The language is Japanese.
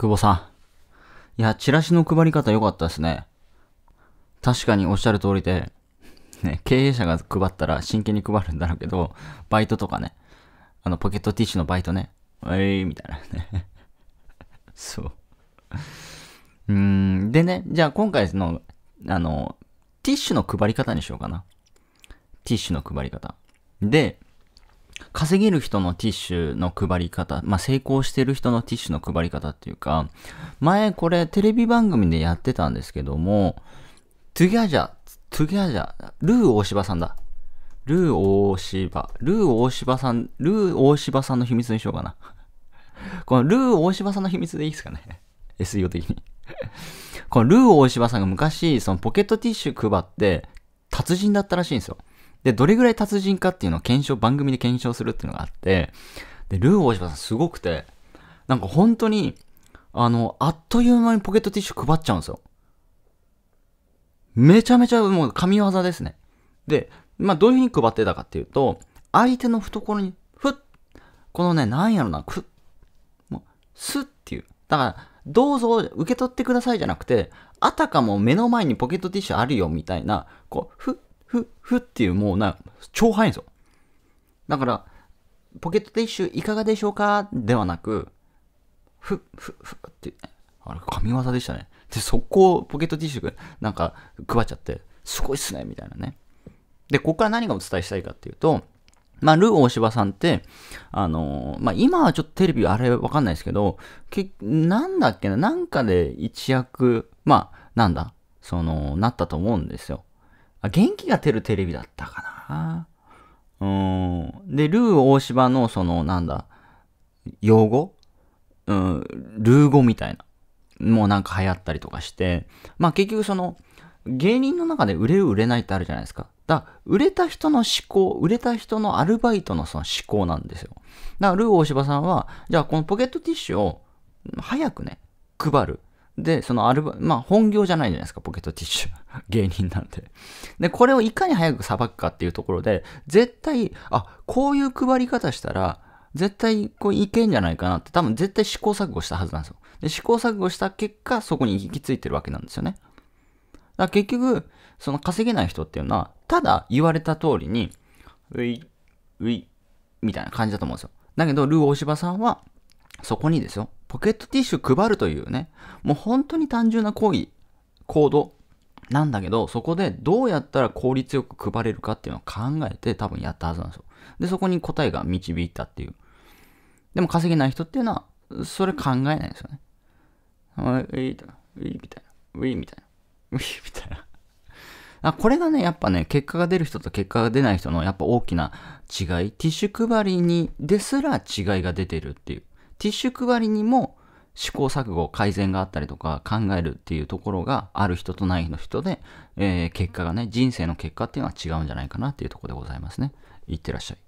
久保さん。いや、チラシの配り方良かったですね。確かにおっしゃる通りで、ね、経営者が配ったら真剣に配るんだろうけど、バイトとかね、あの、ポケットティッシュのバイトね、えい、ー、みたいなね。そう。うん、でね、じゃあ今回の、あの、ティッシュの配り方にしようかな。ティッシュの配り方。で、稼げる人のティッシュの配り方、まあ、成功してる人のティッシュの配り方っていうか、前これテレビ番組でやってたんですけども、トゥギャジャ、トゥギャジャ、ルー大柴さんだ。ルー大柴、ルー大柴さん、ルー大柴さんの秘密にしようかな。このルー大柴さんの秘密でいいですかね ?SEO 的にこのルー大柴さんが昔、そのポケットティッシュ配って、達人だったらしいんですよ。で、どれぐらい達人かっていうのを検証、番組で検証するっていうのがあって、で、ルー大島さんすごくて、なんか本当に、あの、あっという間にポケットティッシュ配っちゃうんですよ。めちゃめちゃもう神業ですね。で、まあどういうふうに配ってたかっていうと、相手の懐に、ふっ、このね、なんやろな、く、っ、もう、すっていう。だから、どうぞ受け取ってくださいじゃなくて、あたかも目の前にポケットティッシュあるよみたいな、こう、ふっふ、ふっていうもうな、超早いんですよ。だから、ポケットティッシュいかがでしょうかではなく、ふ、ふ、ふって、あれ、神業でしたね。で、速攻ポケットティッシュなんか配っちゃって、すごいっすね、みたいなね。で、ここから何がお伝えしたいかっていうと、まあ、ルー大柴さんって、あのー、まあ、今はちょっとテレビあれわかんないですけど、け、なんだっけな、なんかで一躍、まあ、なんだ、その、なったと思うんですよ。あ、元気が出るテレビだったかな。うん。で、ルー大芝のその、なんだ、用語うん、ルー語みたいな。もうなんか流行ったりとかして、まあ結局その、芸人の中で売れる売れないってあるじゃないですか。だか売れた人の思考、売れた人のアルバイトのその思考なんですよ。だから、ルー大柴さんは、じゃあこのポケットティッシュを早くね、配る。で、そのアルバ、まあ本業じゃないじゃないですか、ポケットティッシュ。芸人なんで。で、これをいかに早く裁くかっていうところで、絶対、あ、こういう配り方したら、絶対こういけんじゃないかなって、多分絶対試行錯誤したはずなんですよ。で、試行錯誤した結果、そこに行き着いてるわけなんですよね。だから結局、その稼げない人っていうのは、ただ言われた通りに、ういうい、みたいな感じだと思うんですよ。だけど、ルー大柴さんは、そこにですよ。ポケットティッシュ配るというね、もう本当に単純な行為、行動なんだけど、そこでどうやったら効率よく配れるかっていうのを考えて多分やったはずなんですよ。で、そこに答えが導いたっていう。でも稼げない人っていうのは、それ考えないんですよね。はい、ういいみたいな。ういみたいな。ういみたいな。あこれがね、やっぱね、結果が出る人と結果が出ない人のやっぱ大きな違い。ティッシュ配りにですら違いが出てるっていう。ティッシュ配りにも試行錯誤、改善があったりとか考えるっていうところがある人とない人で、えー、結果がね、人生の結果っていうのは違うんじゃないかなっていうところでございますね。いってらっしゃい。